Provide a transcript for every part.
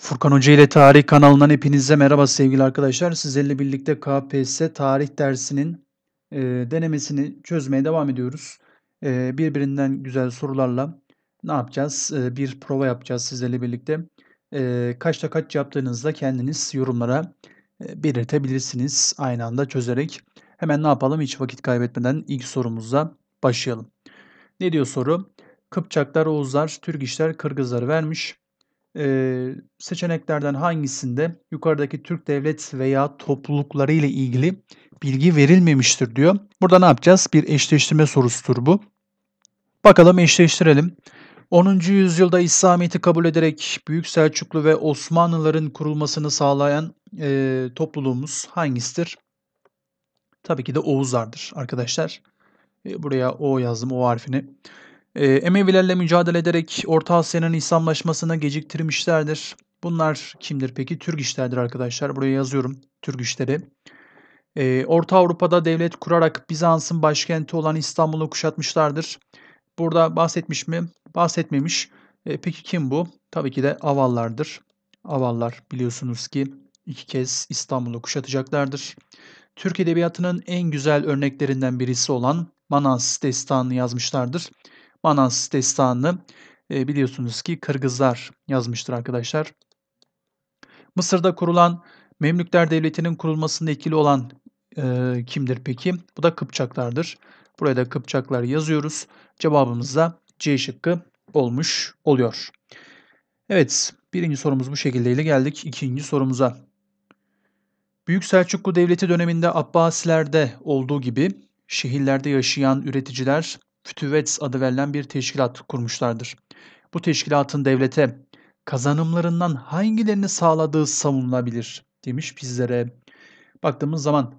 Furkan Hoca ile Tarih kanalından hepinize merhaba sevgili arkadaşlar. Sizlerle birlikte KPSS tarih dersinin e, denemesini çözmeye devam ediyoruz. E, birbirinden güzel sorularla ne yapacağız? E, bir prova yapacağız sizlerle birlikte. E, kaçta kaç yaptığınızda kendiniz yorumlara e, belirtebilirsiniz aynı anda çözerek. Hemen ne yapalım hiç vakit kaybetmeden ilk sorumuzla başlayalım. Ne diyor soru? Kıpçaklar, Oğuzlar, Türk işler, Kırgızlar vermiş e, seçeneklerden hangisinde yukarıdaki Türk devlet veya toplulukları ile ilgili bilgi verilmemiştir diyor. Burada ne yapacağız? Bir eşleştirme sorusudur bu. Bakalım eşleştirelim. 10. yüzyılda İslamiyet'i kabul ederek Büyük Selçuklu ve Osmanlıların kurulmasını sağlayan e, topluluğumuz hangisidir? Tabii ki de Oğuzlardır arkadaşlar. E, buraya O yazdım, O harfini. E, Emevilerle mücadele ederek Orta Asya'nın İslamlaşmasına geciktirmişlerdir. Bunlar kimdir peki? Türk işlerdir arkadaşlar. Buraya yazıyorum Türk işleri. E, Orta Avrupa'da devlet kurarak Bizans'ın başkenti olan İstanbul'u kuşatmışlardır. Burada bahsetmiş mi? Bahsetmemiş. E, peki kim bu? Tabii ki de Avallardır. Avallar biliyorsunuz ki iki kez İstanbul'u kuşatacaklardır. Türk Edebiyatı'nın en güzel örneklerinden birisi olan Manas Destanı yazmışlardır. Manas destanını e, biliyorsunuz ki Kırgızlar yazmıştır arkadaşlar. Mısır'da kurulan Memlükler Devleti'nin kurulmasında ikili olan e, kimdir peki? Bu da Kıpçaklardır. Buraya da Kıpçaklar yazıyoruz. Cevabımız da C şıkkı olmuş oluyor. Evet, birinci sorumuz bu şekildeyle geldik ikinci sorumuza. Büyük Selçuklu Devleti döneminde Abbasilerde olduğu gibi şehirlerde yaşayan üreticiler Fütüvets adı verilen bir teşkilat kurmuşlardır. Bu teşkilatın devlete kazanımlarından hangilerini sağladığı savunulabilir demiş bizlere. Baktığımız zaman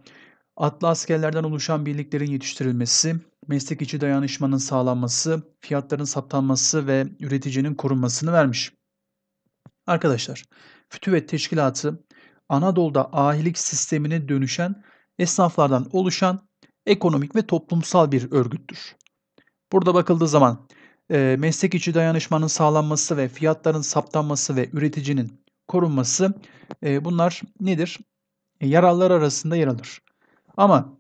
atlı askerlerden oluşan birliklerin yetiştirilmesi, meslek içi dayanışmanın sağlanması, fiyatların saptanması ve üreticinin korunmasını vermiş. Arkadaşlar, Fütüvet Teşkilatı Anadolu'da ahilik sistemine dönüşen esnaflardan oluşan ekonomik ve toplumsal bir örgüttür. Burada bakıldığı zaman e, meslek içi dayanışmanın sağlanması ve fiyatların saptanması ve üreticinin korunması e, bunlar nedir? E, yararlar arasında yer alır. Ama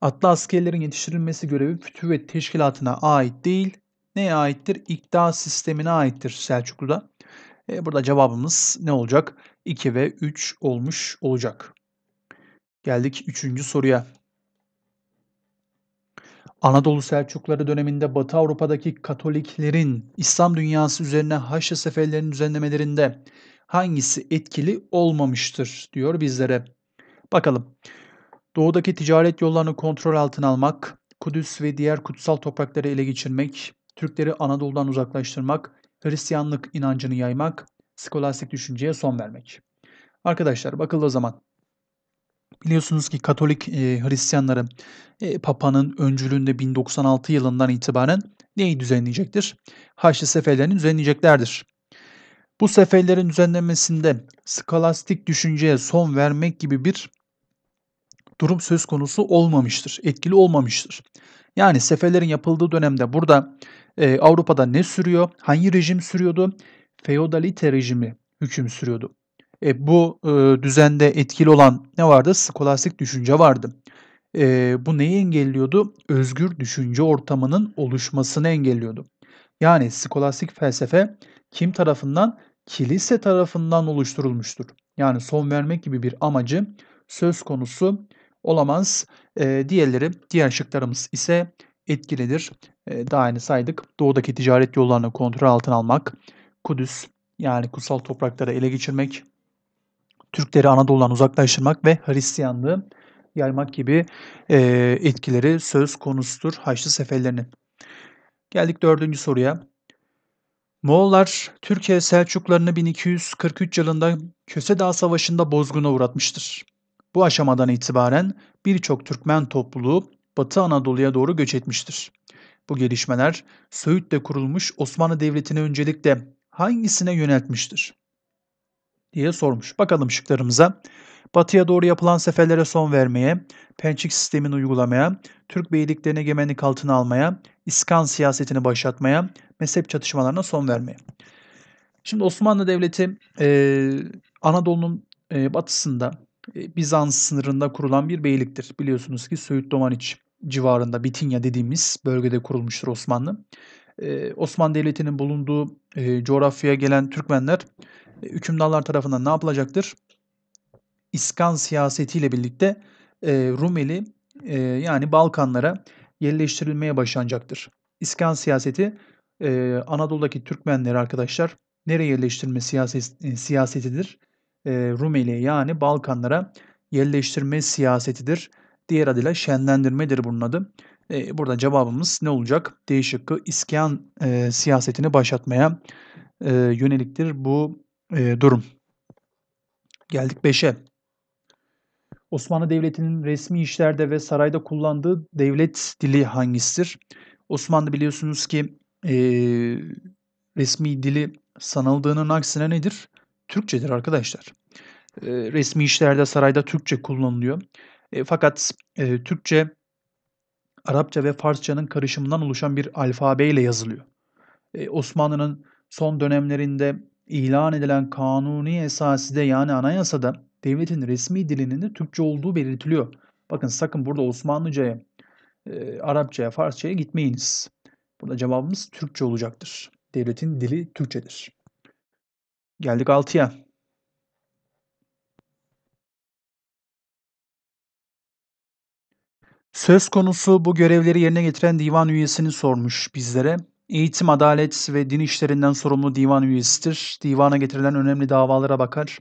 atlı askerlerin yetiştirilmesi görevi fütüvet teşkilatına ait değil. Neye aittir? İkta sistemine aittir Selçuklu'da. E, burada cevabımız ne olacak? 2 ve 3 olmuş olacak. Geldik 3. soruya. Anadolu Selçukları döneminde Batı Avrupa'daki Katoliklerin İslam dünyası üzerine Haçlı seferlerinin düzenlemelerinde hangisi etkili olmamıştır diyor bizlere. Bakalım. Doğudaki ticaret yollarını kontrol altına almak, Kudüs ve diğer kutsal toprakları ele geçirmek, Türkleri Anadolu'dan uzaklaştırmak, Hristiyanlık inancını yaymak, skolastik düşünceye son vermek. Arkadaşlar bakıldığı zaman Biliyorsunuz ki Katolik e, Hristiyanları e, Papa'nın öncülüğünde 1096 yılından itibaren neyi düzenleyecektir? Haçlı Seferlerini düzenleyeceklerdir. Bu seferlerin düzenlenmesinde skolastik düşünceye son vermek gibi bir durum söz konusu olmamıştır, etkili olmamıştır. Yani seferlerin yapıldığı dönemde burada e, Avrupa'da ne sürüyor, hangi rejim sürüyordu? Feodalite rejimi hüküm sürüyordu. E, bu e, düzende etkili olan ne vardı? Skolastik düşünce vardı. E, bu neyi engelliyordu? Özgür düşünce ortamının oluşmasını engelliyordu. Yani skolastik felsefe kim tarafından? Kilise tarafından oluşturulmuştur. Yani son vermek gibi bir amacı söz konusu olamaz. E, diğerleri, diğer şıklarımız ise etkilidir. E, daha aynı saydık. Doğudaki ticaret yollarını kontrol altına almak, Kudüs yani kutsal toprakları ele geçirmek, Türkleri Anadolu'dan uzaklaştırmak ve Hristiyanlığı yaymak gibi e, etkileri söz konusudur Haçlı Seferlerinin. Geldik dördüncü soruya. Moğollar Türkiye Selçuklarını 1243 yılında Köse Dağı Savaşı'nda bozguna uğratmıştır. Bu aşamadan itibaren birçok Türkmen topluluğu Batı Anadolu'ya doğru göç etmiştir. Bu gelişmeler Söğüt'te kurulmuş Osmanlı Devleti'ni öncelikle hangisine yöneltmiştir? diye sormuş. Bakalım şıklarımıza. Batıya doğru yapılan seferlere son vermeye, pençik sistemini uygulamaya, Türk beyliklerine gemenlik altına almaya, İskan siyasetini başlatmaya, mezhep çatışmalarına son vermeye. Şimdi Osmanlı Devleti e, Anadolu'nun e, batısında e, Bizans sınırında kurulan bir beyliktir. Biliyorsunuz ki Söğüt Domaniç civarında Bitinya dediğimiz bölgede kurulmuştur Osmanlı. Ee, Osmanlı Devleti'nin bulunduğu e, coğrafyaya gelen Türkmenler hükümdarlar tarafından ne yapılacaktır? İskan siyasetiyle birlikte e, Rumeli e, yani Balkanlara yerleştirilmeye başlanacaktır. İskan siyaseti e, Anadolu'daki Türkmenleri arkadaşlar nereye yerleştirme siyaseti? e, siyasetidir? E, Rumeli yani Balkanlara yerleştirme siyasetidir. Diğer adıyla şenlendirmedir bunun adı. E, burada cevabımız ne olacak? D şıkkı İskan e, siyasetini başlatmaya e, yöneliktir bu e, durum. Geldik 5'e. Osmanlı Devleti'nin resmi işlerde ve sarayda kullandığı devlet dili hangisidir? Osmanlı biliyorsunuz ki e, resmi dili sanıldığının aksine nedir? Türkçedir arkadaşlar. E, resmi işlerde sarayda Türkçe kullanılıyor. E, fakat e, Türkçe Arapça ve Farsçanın karışımından oluşan bir alfabeyle yazılıyor. E, Osmanlı'nın son dönemlerinde ilan edilen kanuni esaside yani anayasada devletin resmi dilinin de Türkçe olduğu belirtiliyor. Bakın sakın burada Osmanlıca'ya, e, Arapça'ya, Farsça'ya gitmeyiniz. Burada cevabımız Türkçe olacaktır. Devletin dili Türkçedir. Geldik 6'ya. Söz konusu bu görevleri yerine getiren divan üyesini sormuş bizlere. Eğitim, adalet ve din işlerinden sorumlu divan üyesidir. Divana getirilen önemli davalara bakar.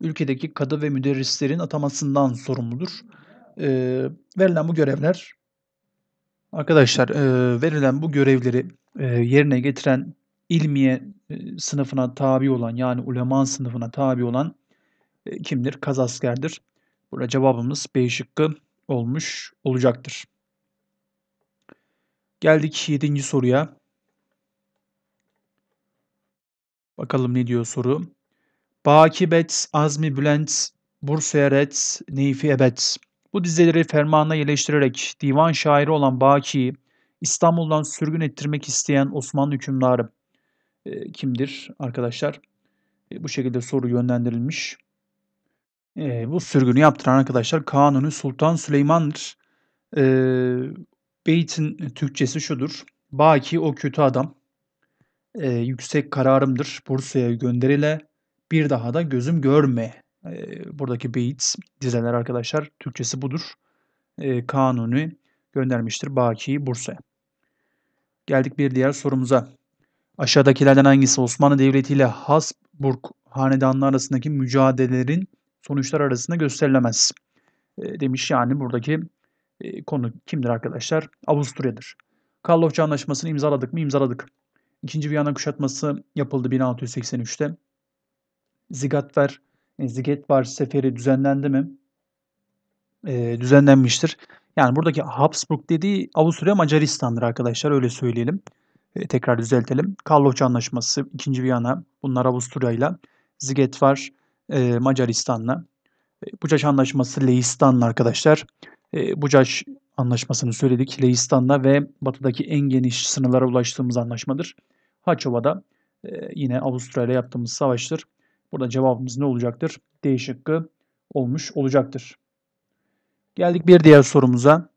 Ülkedeki kadı ve müderrislerin atamasından sorumludur. E, verilen bu görevler arkadaşlar e, verilen bu görevleri e, yerine getiren ilmiye e, sınıfına tabi olan yani ulema sınıfına tabi olan e, kimdir? Kazaskerdir. Burada cevabımız B şıkkı olmuş olacaktır. Geldik 7. soruya. Bakalım ne diyor soru. Bakibet, Azmi Bülent, Bursuyeret, Neyfi Ebet. Bu dizeleri fermanına yerleştirerek divan şairi olan Baki'yi İstanbul'dan sürgün ettirmek isteyen Osmanlı hükümdarı e, kimdir arkadaşlar? E, bu şekilde soru yönlendirilmiş. E, bu sürgünü yaptıran arkadaşlar Kanuni Sultan Süleyman'dır. E, beytin Türkçesi şudur. Baki o kötü adam e, yüksek kararımdır Bursa'ya gönderile bir daha da gözüm görme. E, buradaki beats dizeler arkadaşlar Türkçesi budur. E, kanuni göndermiştir Baki'yi Bursa'ya. Geldik bir diğer sorumuza. Aşağıdakilerden hangisi Osmanlı Devleti ile Habsburg hanedanlığı arasındaki mücadelelerin sonuçlar arasında gösterilemez? E, demiş yani buradaki e, konu kimdir arkadaşlar? Avusturya'dır. Karlofça Anlaşması'nı imzaladık mı? İmzaladık. İkinci Viyana kuşatması yapıldı 1683'te. Zigatver, e, Zigetvar seferi düzenlendi mi? E, düzenlenmiştir. Yani buradaki Habsburg dediği Avusturya Macaristan'dır arkadaşlar öyle söyleyelim. E, tekrar düzeltelim. Karlofça Anlaşması, 2. Viyana bunlar Avusturya ile. Zigetvar e, Macaristan'la. E, Bucaş Anlaşması Leistan'la arkadaşlar. E, Bucaş Anlaşması'nı söyledik. Leistan'la ve batıdaki en geniş sınırlara ulaştığımız anlaşmadır. Haçova'da e, yine Avustralya yaptığımız savaştır. Burada cevabımız ne olacaktır? D şıkkı olmuş olacaktır. Geldik bir diğer sorumuza.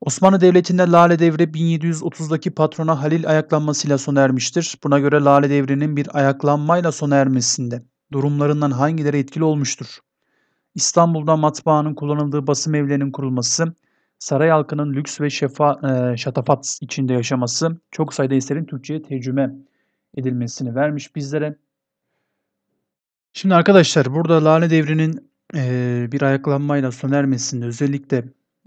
Osmanlı Devleti'nde Lale Devri 1730'daki patrona Halil ayaklanmasıyla sona ermiştir. Buna göre Lale Devri'nin bir ayaklanmayla sona ermesinde durumlarından hangileri etkili olmuştur? İstanbul'da matbaanın kullanıldığı basım evlerinin kurulması, saray halkının lüks ve şefa, e, şatafat içinde yaşaması çok sayıda eserin Türkçe'ye tercüme edilmesini vermiş bizlere. Şimdi arkadaşlar burada Lale Devri'nin e, bir ayaklanmayla sona ermesinde özellikle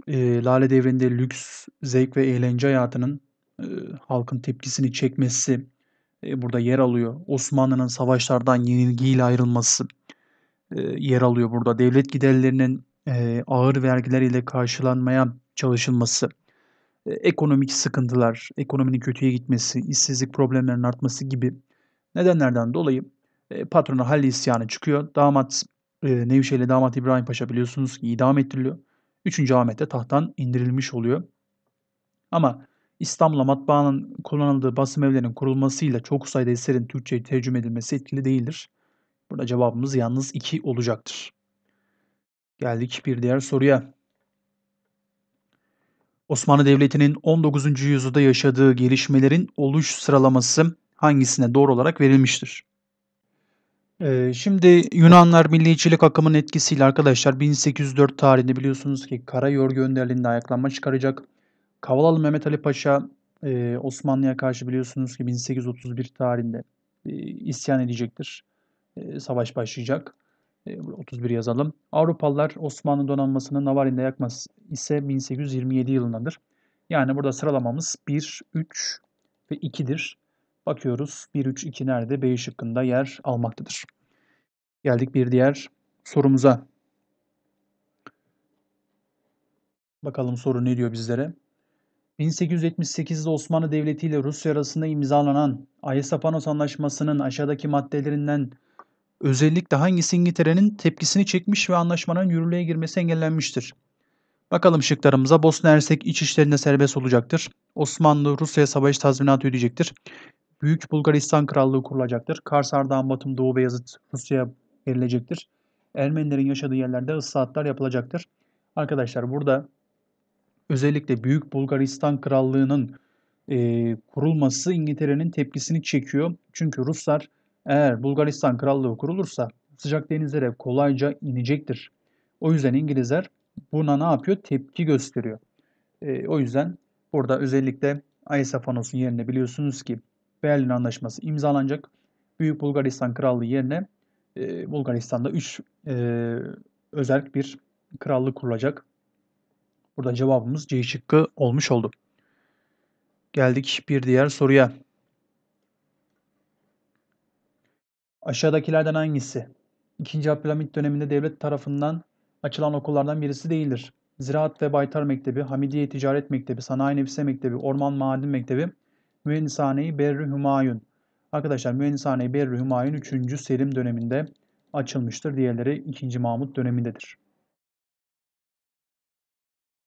e, Lale Devri'nde lüks, zevk ve eğlence hayatının e, halkın tepkisini çekmesi e, burada yer alıyor. Osmanlı'nın savaşlardan yenilgiyle ayrılması e, yer alıyor burada. Devlet giderlerinin e, ağır vergiler ile karşılanmaya çalışılması, e, ekonomik sıkıntılar, ekonominin kötüye gitmesi, işsizlik problemlerinin artması gibi nedenlerden dolayı e, patrona halli isyanı çıkıyor. Damat e, Nevşehir'le damat İbrahim Paşa biliyorsunuz ki idam ettiriliyor. Üçüncü Ahmet de tahttan indirilmiş oluyor. Ama İstanbul'a matbaanın kullanıldığı basım evlerinin kurulmasıyla çok sayıda eserin Türkçe'ye tercüme edilmesi etkili değildir. Burada cevabımız yalnız 2 olacaktır. Geldik bir diğer soruya. Osmanlı Devleti'nin 19. yüzyılda yaşadığı gelişmelerin oluş sıralaması hangisine doğru olarak verilmiştir? Ee, şimdi Yunanlar milliyetçilik akımının etkisiyle arkadaşlar 1804 tarihinde biliyorsunuz ki Karayörgü önderliğinde ayaklanma çıkaracak. Kavalalı Mehmet Ali Paşa e, Osmanlı'ya karşı biliyorsunuz ki 1831 tarihinde e, isyan edecektir. E, savaş başlayacak. 31 ee, yazalım. Avrupalılar Osmanlı donanmasını Navarin'de yakması ise 1827 yılındadır. Yani burada sıralamamız 1, 3 ve 2'dir. Bakıyoruz 1, 3, 2 nerede? B şıkkında yer almaktadır. Geldik bir diğer sorumuza. Bakalım soru ne diyor bizlere? 1878'de Osmanlı Devleti ile Rusya arasında imzalanan Aysapanos Anlaşması'nın aşağıdaki maddelerinden özellikle hangisi İngiltere'nin tepkisini çekmiş ve anlaşmanın yürürlüğe girmesi engellenmiştir? Bakalım şıklarımıza. Bosna Hersek iç işlerinde serbest olacaktır. Osmanlı Rusya'ya savaş tazminatı ödeyecektir. Büyük Bulgaristan Krallığı kurulacaktır. Karsar Dağın Batım Doğu Beyazıt Rusya'ya verilecektir. Ermenilerin yaşadığı yerlerde ıslahatlar yapılacaktır. Arkadaşlar burada özellikle Büyük Bulgaristan Krallığı'nın e, kurulması İngiltere'nin tepkisini çekiyor. Çünkü Ruslar eğer Bulgaristan Krallığı kurulursa sıcak denizlere kolayca inecektir. O yüzden İngilizler buna ne yapıyor? Tepki gösteriyor. E, o yüzden burada özellikle Aysafanos'un yerine biliyorsunuz ki Berlin Anlaşması imzalanacak. Büyük Bulgaristan Krallığı yerine e, Bulgaristan'da 3 e, özerk bir krallık kurulacak. Burada cevabımız C şıkkı olmuş oldu. Geldik bir diğer soruya. Aşağıdakilerden hangisi? 2. Abdülhamit döneminde devlet tarafından açılan okullardan birisi değildir. Ziraat ve Baytar Mektebi, Hamidiye Ticaret Mektebi, Sanayi Nefise Mektebi, Orman Maden Mektebi, Mühendishane-i Berri Hümayun. Arkadaşlar Mühendishane-i Berri Hümayun 3. Selim döneminde açılmıştır. Diğerleri 2. Mahmut dönemindedir.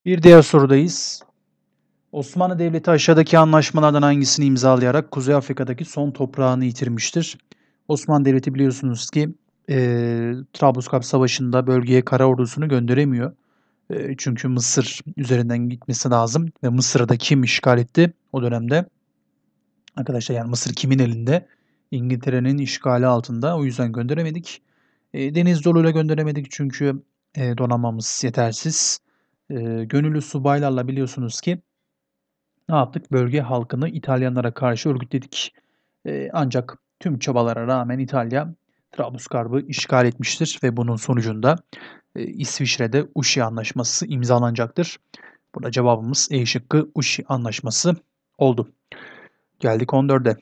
Bir diğer sorudayız. Osmanlı Devleti aşağıdaki anlaşmalardan hangisini imzalayarak Kuzey Afrika'daki son toprağını yitirmiştir? Osmanlı Devleti biliyorsunuz ki e, Trablusgarp Savaşı'nda bölgeye kara ordusunu gönderemiyor. E, çünkü Mısır üzerinden gitmesi lazım ve Mısır'da kim işgal etti o dönemde? Arkadaşlar yani Mısır kimin elinde? İngiltere'nin işgali altında. O yüzden gönderemedik. E, deniz doluyla gönderemedik çünkü e, donanmamız yetersiz. E, gönüllü subaylarla biliyorsunuz ki ne yaptık? Bölge halkını İtalyanlara karşı örgütledik. E, ancak Tüm çabalara rağmen İtalya Trablusgarb'ı işgal etmiştir ve bunun sonucunda e, İsviçre'de Uşi Anlaşması imzalanacaktır. Burada cevabımız E şıkkı Uşi Anlaşması oldu. Geldik 14'e.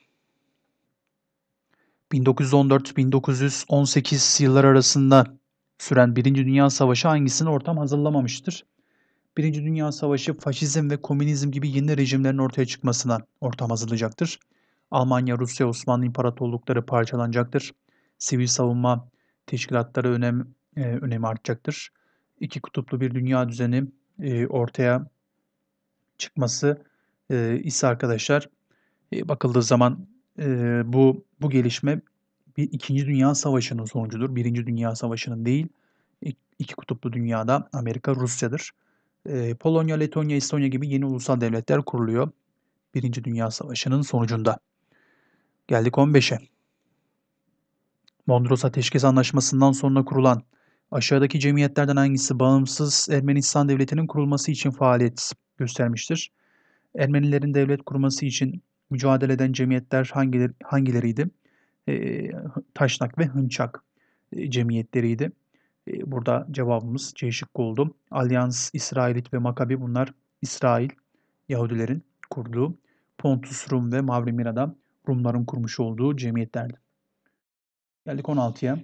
1914-1918 yıllar arasında süren Birinci Dünya Savaşı hangisini ortam hazırlamamıştır? Birinci Dünya Savaşı faşizm ve komünizm gibi yeni rejimlerin ortaya çıkmasına ortam hazırlayacaktır. Almanya, Rusya, Osmanlı İmparatorlukları parçalanacaktır. Sivil savunma teşkilatları önem, e, önemi artacaktır. İki kutuplu bir dünya düzeni e, ortaya çıkması e, ise arkadaşlar e, bakıldığı zaman e, bu bu gelişme bir İkinci Dünya Savaşı'nın sonucudur. Birinci Dünya Savaşı'nın değil. iki kutuplu dünyada Amerika Rusya'dır. E, Polonya, Letonya, Estonya gibi yeni ulusal devletler kuruluyor. Birinci Dünya Savaşı'nın sonucunda. Geldik 15'e. Mondros Ateşkes Anlaşması'ndan sonra kurulan aşağıdaki cemiyetlerden hangisi bağımsız Ermenistan Devleti'nin kurulması için faaliyet göstermiştir? Ermenilerin devlet kurması için mücadele eden cemiyetler hangileri, hangileriydi? E, Taşnak ve Hınçak e, cemiyetleriydi. E, burada cevabımız C şıkkı oldu. Alyans, İsrailit ve Makabi bunlar İsrail Yahudilerin kurduğu Pontus Rum ve Mavrimira'da Rumların kurmuş olduğu cemiyetlerdi. Geldik 16'ya.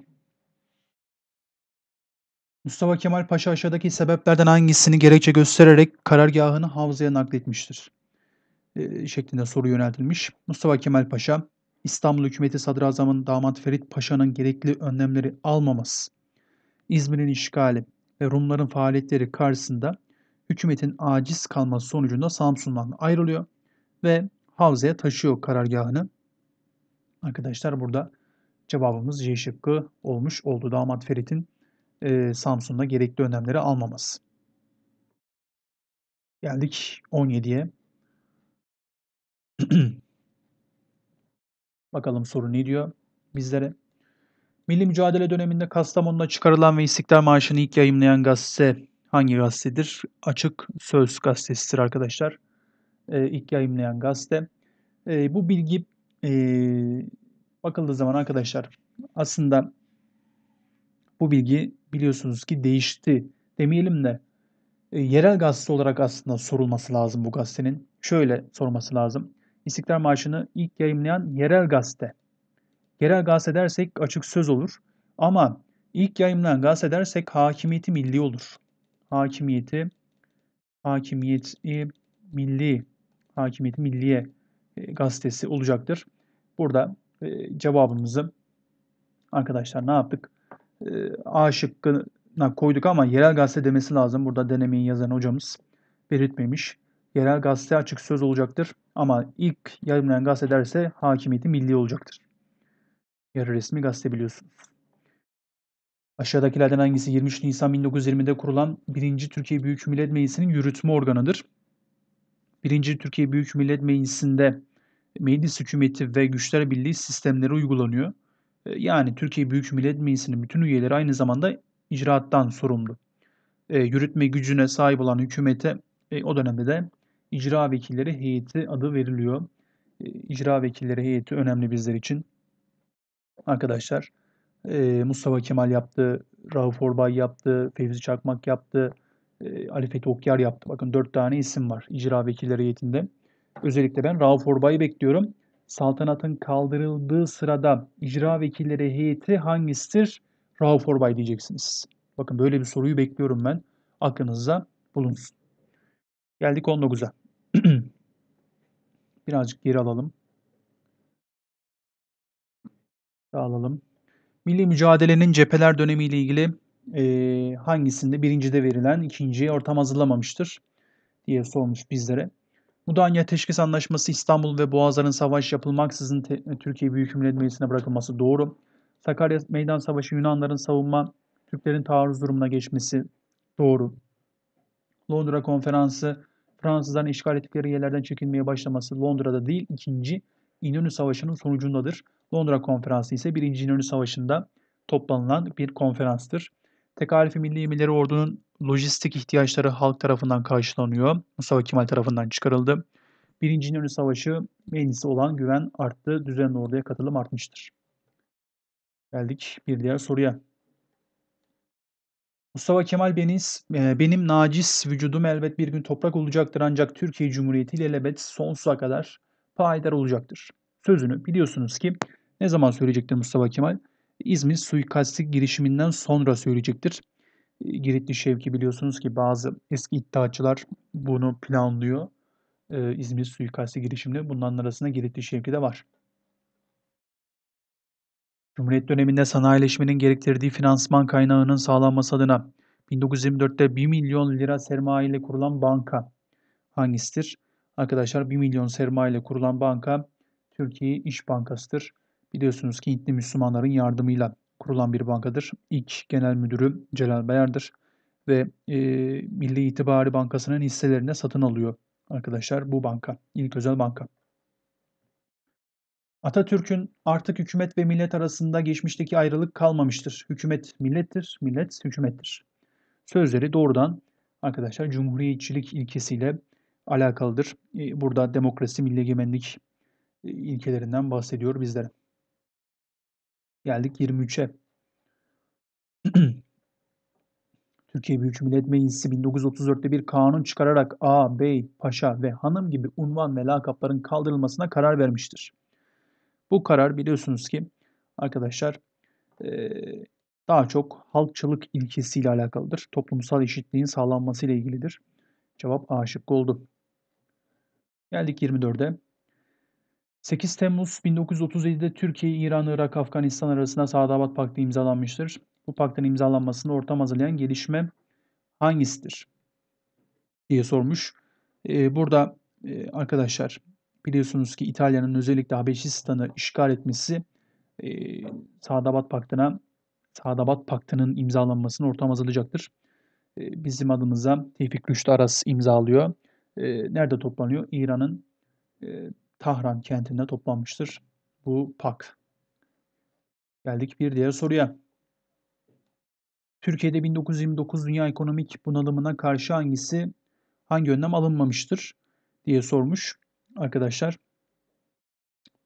Mustafa Kemal Paşa aşağıdaki sebeplerden hangisini gerekçe göstererek karargahını havzaya nakletmiştir? E, şeklinde soru yöneltilmiş. Mustafa Kemal Paşa, İstanbul hükümeti sadrazamın damat Ferit Paşa'nın gerekli önlemleri almaması, İzmir'in işgali ve Rumların faaliyetleri karşısında hükümetin aciz kalması sonucunda Samsun'dan ayrılıyor ve havzaya taşıyor karargahını. Arkadaşlar burada cevabımız C şıkkı olmuş oldu. Damat Ferit'in e, Samsun'da gerekli önlemleri almaması. Geldik 17'ye. Bakalım soru ne diyor bizlere. Milli mücadele döneminde Kastamonu'da çıkarılan ve istiklal maaşını ilk yayımlayan gazete hangi gazetedir? Açık Söz gazetesidir arkadaşlar e, ilk yayımlayan gazete. E, bu bilgi e, bakıldığı zaman arkadaşlar aslında bu bilgi biliyorsunuz ki değişti demeyelim de e, yerel gazete olarak aslında sorulması lazım bu gazetenin. Şöyle sorması lazım. İstiklal Marşı'nı ilk yayımlayan yerel gazete. Yerel gazete dersek açık söz olur. Ama ilk yayımlanan gazete dersek hakimiyeti milli olur. Hakimiyeti hakimiyeti milli Hakimiyeti Milliye e, gazetesi olacaktır. Burada e, cevabımızı arkadaşlar ne yaptık? E, A şıkkına koyduk ama yerel gazete demesi lazım. Burada denemeyi yazan hocamız belirtmemiş. Yerel gazete açık söz olacaktır ama ilk yayınlanan gazete derse hakimiyeti milli olacaktır. Yarı resmi gazete biliyorsunuz. Aşağıdakilerden hangisi 23 Nisan 1920'de kurulan 1. Türkiye Büyük Millet Meclisi'nin yürütme organıdır? 1. Türkiye Büyük Millet Meclisi'nde meclis hükümeti ve güçler birliği sistemleri uygulanıyor. E, yani Türkiye Büyük Millet Meclisi'nin bütün üyeleri aynı zamanda icraattan sorumlu. E, yürütme gücüne sahip olan hükümete e, o dönemde de icra vekilleri heyeti adı veriliyor. E, icra vekilleri heyeti önemli bizler için. Arkadaşlar e, Mustafa Kemal yaptı, Rauf Orbay yaptı, Fevzi Çakmak yaptı, e, ee, Ali Fethi Okyar yaptı. Bakın dört tane isim var icra vekilleri heyetinde. Özellikle ben Rauf Orbay'ı bekliyorum. Saltanatın kaldırıldığı sırada icra vekilleri heyeti hangisidir? Rauf Orbay diyeceksiniz. Bakın böyle bir soruyu bekliyorum ben. Aklınızda bulunsun. Geldik 19'a. Birazcık geri alalım. Dağılalım. Milli mücadelenin cepheler dönemiyle ilgili e, hangisinde birincide verilen ikinciye ortam hazırlamamıştır diye sormuş bizlere. Mudanya Teşkis Anlaşması İstanbul ve Boğazların savaş yapılmaksızın Türkiye Büyük Millet Meclisi'ne bırakılması doğru. Sakarya Meydan Savaşı Yunanların savunma, Türklerin taarruz durumuna geçmesi doğru. Londra Konferansı Fransızların işgal ettikleri yerlerden çekilmeye başlaması Londra'da değil, ikinci İnönü Savaşı'nın sonucundadır. Londra Konferansı ise birinci İnönü Savaşı'nda toplanılan bir konferanstır. Tekalifi Milli Yemeleri Ordu'nun lojistik ihtiyaçları halk tarafından karşılanıyor. Mustafa Kemal tarafından çıkarıldı. Birinci İnönü Savaşı meclisi olan güven arttı. Düzenli orduya katılım artmıştır. Geldik bir diğer soruya. Mustafa Kemal Beniz, e, benim nacis vücudum elbet bir gün toprak olacaktır ancak Türkiye Cumhuriyeti ile elbet sonsuza kadar payidar olacaktır. Sözünü biliyorsunuz ki ne zaman söyleyecektir Mustafa Kemal? İzmir suikasti girişiminden sonra söyleyecektir. E, Giritli Şevki biliyorsunuz ki bazı eski iddiaçılar bunu planlıyor. Ee, İzmir suikasti girişiminde bunların arasında Giritli Şevki de var. Cumhuriyet döneminde sanayileşmenin gerektirdiği finansman kaynağının sağlanması adına 1924'te 1 milyon lira sermaye ile kurulan banka hangisidir? Arkadaşlar 1 milyon sermaye ile kurulan banka Türkiye İş Bankası'dır. Biliyorsunuz ki Hintli Müslümanların yardımıyla kurulan bir bankadır. İlk genel müdürü Celal Bayar'dır ve e, Milli İtibari Bankası'nın hisselerini satın alıyor arkadaşlar bu banka, ilk özel banka. Atatürk'ün artık hükümet ve millet arasında geçmişteki ayrılık kalmamıştır. Hükümet millettir, millet hükümettir. Sözleri doğrudan arkadaşlar cumhuriyetçilik ilkesiyle alakalıdır. E, burada demokrasi, milli egemenlik e, ilkelerinden bahsediyor bizlere. Geldik 23'e. Türkiye Büyük Millet Meclisi 1934'te bir kanun çıkararak A, Bey, Paşa ve Hanım gibi unvan ve lakapların kaldırılmasına karar vermiştir. Bu karar biliyorsunuz ki arkadaşlar daha çok halkçılık ilkesiyle alakalıdır. Toplumsal eşitliğin sağlanması ile ilgilidir. Cevap A şıkkı oldu. Geldik 24'e. 8 Temmuz 1937'de Türkiye, İran, Irak, Afganistan arasında Sadabat Paktı imzalanmıştır. Bu paktın imzalanmasını ortam hazırlayan gelişme hangisidir? diye sormuş. Ee, burada e, arkadaşlar biliyorsunuz ki İtalya'nın özellikle Habeşistan'ı işgal etmesi e, Sadabat Paktı'na Sadabat Paktı'nın imzalanmasını ortam hazırlayacaktır. E, bizim adımıza Tevfik Rüştü Aras imzalıyor. E, nerede toplanıyor? İran'ın e, Tahran kentinde toplanmıştır. Bu Pak. Geldik bir diğer soruya. Türkiye'de 1929 dünya ekonomik bunalımına karşı hangisi hangi önlem alınmamıştır diye sormuş arkadaşlar.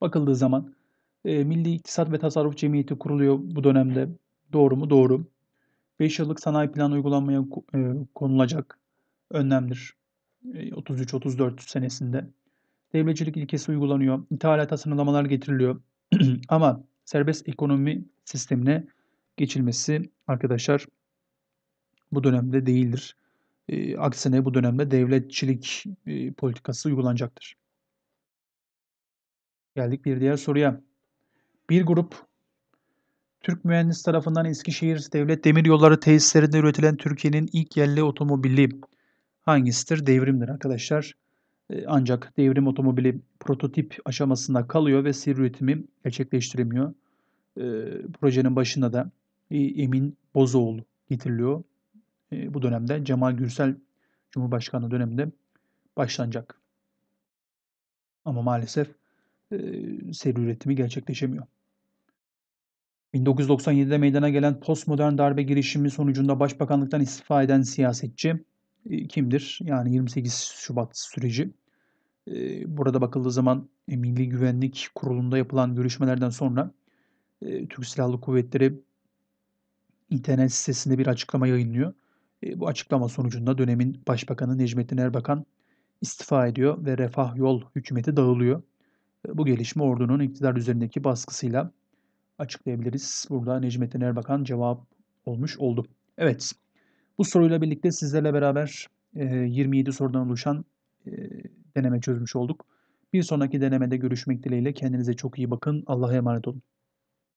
Bakıldığı zaman e, Milli İktisat ve Tasarruf Cemiyeti kuruluyor bu dönemde. Doğru mu? Doğru. 5 yıllık sanayi planı uygulanmaya e, konulacak önlemdir. E, 33-34 senesinde. Devletçilik ilkesi uygulanıyor, ithalata sınırlamalar getiriliyor. Ama serbest ekonomi sistemine geçilmesi arkadaşlar bu dönemde değildir. E, aksine bu dönemde devletçilik e, politikası uygulanacaktır. Geldik bir diğer soruya. Bir grup Türk mühendis tarafından Eskişehir Devlet Demiryolları tesislerinde üretilen Türkiye'nin ilk yerli otomobili hangisidir? Devrimdir arkadaşlar. Ancak devrim otomobili prototip aşamasında kalıyor ve seri üretimi gerçekleştiremiyor. Projenin başında da Emin Bozoğlu getiriliyor. Bu dönemde Cemal Gürsel Cumhurbaşkanlığı döneminde başlanacak. Ama maalesef seri üretimi gerçekleşemiyor. 1997'de meydana gelen postmodern darbe girişimi sonucunda başbakanlıktan istifa eden siyasetçi kimdir? Yani 28 Şubat süreci. Burada bakıldığı zaman e, Milli Güvenlik Kurulu'nda yapılan görüşmelerden sonra Türk Silahlı Kuvvetleri internet sitesinde bir açıklama yayınlıyor. Bu açıklama sonucunda dönemin Başbakanı Necmettin Erbakan istifa ediyor ve Refah Yol hükümeti dağılıyor. Bu gelişme ordunun iktidar üzerindeki baskısıyla açıklayabiliriz. Burada Necmettin Erbakan cevap olmuş oldu. Evet. Bu soruyla birlikte sizlerle beraber 27 e, sorudan oluşan e, deneme çözmüş olduk. Bir sonraki denemede görüşmek dileğiyle kendinize çok iyi bakın. Allah'a emanet olun.